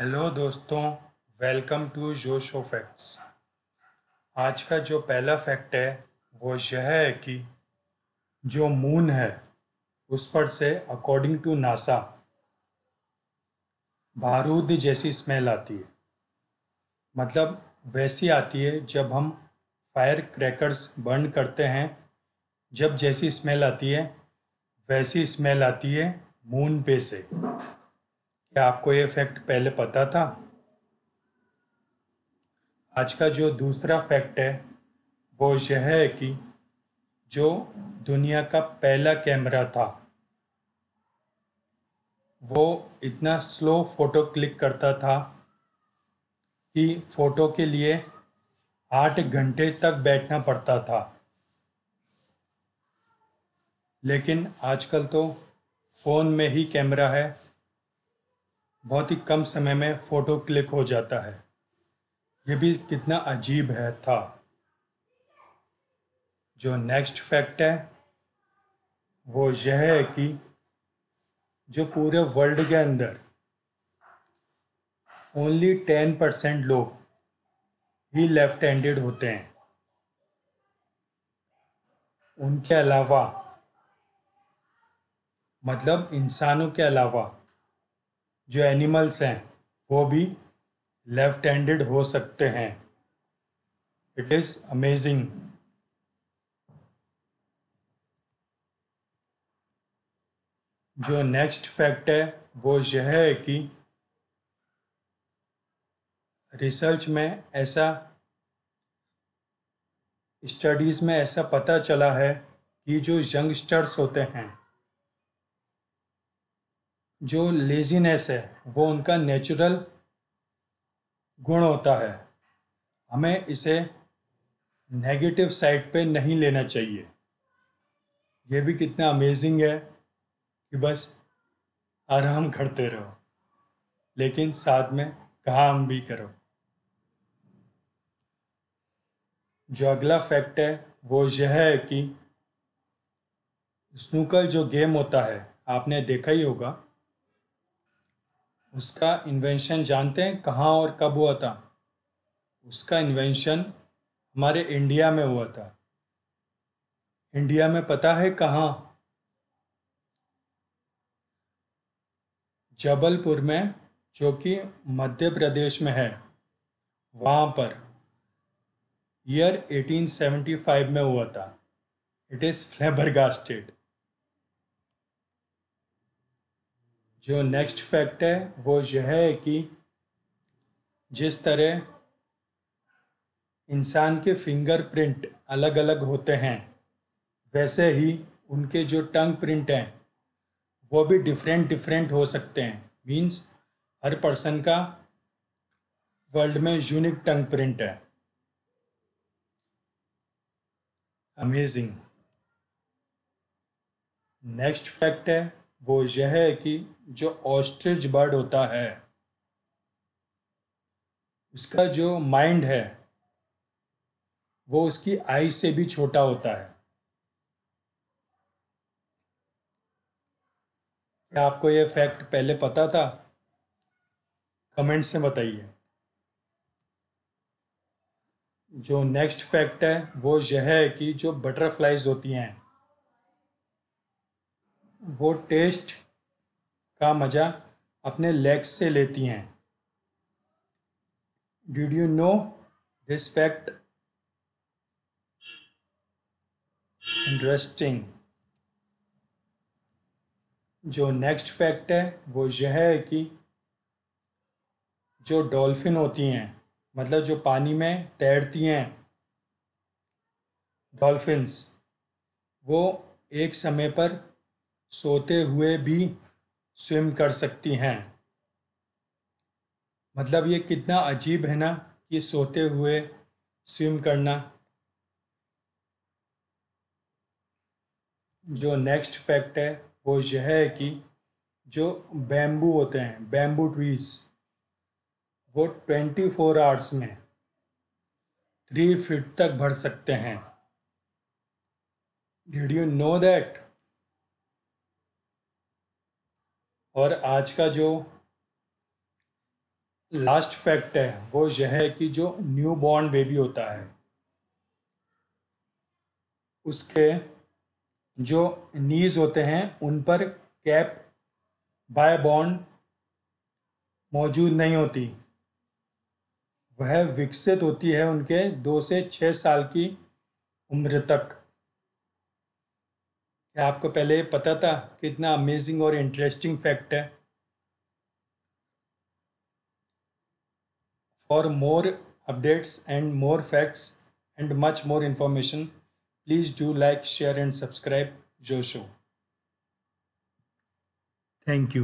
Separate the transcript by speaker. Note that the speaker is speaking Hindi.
Speaker 1: हेलो दोस्तों वेलकम टू जोशो फैक्ट्स आज का जो पहला फैक्ट है वो यह है कि जो मून है उस पर से अकॉर्डिंग टू नासा बारूद जैसी स्मेल आती है मतलब वैसी आती है जब हम फायर क्रैकर्स बर्न करते हैं जब जैसी स्मेल आती है वैसी स्मेल आती है मून पे से क्या आपको ये फैक्ट पहले पता था आज का जो दूसरा फैक्ट है वो यह है कि जो दुनिया का पहला कैमरा था वो इतना स्लो फ़ोटो क्लिक करता था कि फ़ोटो के लिए आठ घंटे तक बैठना पड़ता था लेकिन आजकल तो फ़ोन में ही कैमरा है बहुत ही कम समय में फ़ोटो क्लिक हो जाता है ये भी कितना अजीब है था जो नेक्स्ट फैक्ट है वो यह है कि जो पूरे वर्ल्ड के अंदर ओनली टेन परसेंट लोग ही लेफ्ट हैंडेड होते हैं उनके अलावा मतलब इंसानों के अलावा जो एनिमल्स हैं वो भी लेफ्ट हैंडेड हो सकते हैं इट इज़ अमेजिंग जो नेक्स्ट फैक्ट है वो यह है कि रिसर्च में ऐसा स्टडीज़ में ऐसा पता चला है कि जो यंगस्टर्स होते हैं जो लेजीनेस है वो उनका नेचुरल गुण होता है हमें इसे नेगेटिव साइड पे नहीं लेना चाहिए यह भी कितना अमेजिंग है कि बस आराम करते रहो लेकिन साथ में काम भी करो जो अगला फैक्ट है वो यह है कि स्नूकर जो गेम होता है आपने देखा ही होगा उसका इन्वेंशन जानते हैं कहाँ और कब हुआ था उसका इन्वेंशन हमारे इंडिया में हुआ था इंडिया में पता है कहाँ जबलपुर में जो कि मध्य प्रदेश में है वहाँ पर ईयर 1875 में हुआ था इट इज़ फ्लेबरगा स्टेट जो नेक्स्ट फैक्ट है वो यह है कि जिस तरह इंसान के फिंगरप्रिंट अलग अलग होते हैं वैसे ही उनके जो टंग प्रिंट हैं वो भी डिफरेंट डिफरेंट हो सकते हैं मींस हर पर्सन का वर्ल्ड में यूनिक टंग प्रिंट है अमेजिंग नेक्स्ट फैक्ट है वो यह है कि जो ऑस्ट्रिच बर्ड होता है उसका जो माइंड है वो उसकी आई से भी छोटा होता है क्या आपको ये फैक्ट पहले पता था कमेंट्स में बताइए जो नेक्स्ट फैक्ट है वो यह है कि जो बटरफ्लाइज होती हैं वो टेस्ट का मज़ा अपने लेग्स से लेती हैं did you know this fact interesting जो नेक्स्ट फैक्ट है वो यह है कि जो डॉल्फिन होती हैं मतलब जो पानी में तैरती हैं डॉल्फिन्स वो एक समय पर सोते हुए भी स्विम कर सकती हैं मतलब ये कितना अजीब है ना कि सोते हुए स्विम करना जो नेक्स्ट फैक्ट है वो यह है कि जो बैम्बू होते हैं बैम्बू ट्रीज वो ट्वेंटी फोर आवर्स में थ्री फीट तक भर सकते हैं डिड यू नो दैट और आज का जो लास्ट फैक्ट है वो यह है कि जो न्यू बॉर्न बेबी होता है उसके जो नीज होते हैं उन पर कैप बाय बॉन्ड मौजूद नहीं होती वह विकसित होती है उनके दो से छः साल की उम्र तक क्या आपको पहले पता था कितना अमेजिंग और इंटरेस्टिंग फैक्ट है for more updates and more facts and much more information please do like share and subscribe जोशो थैंक यू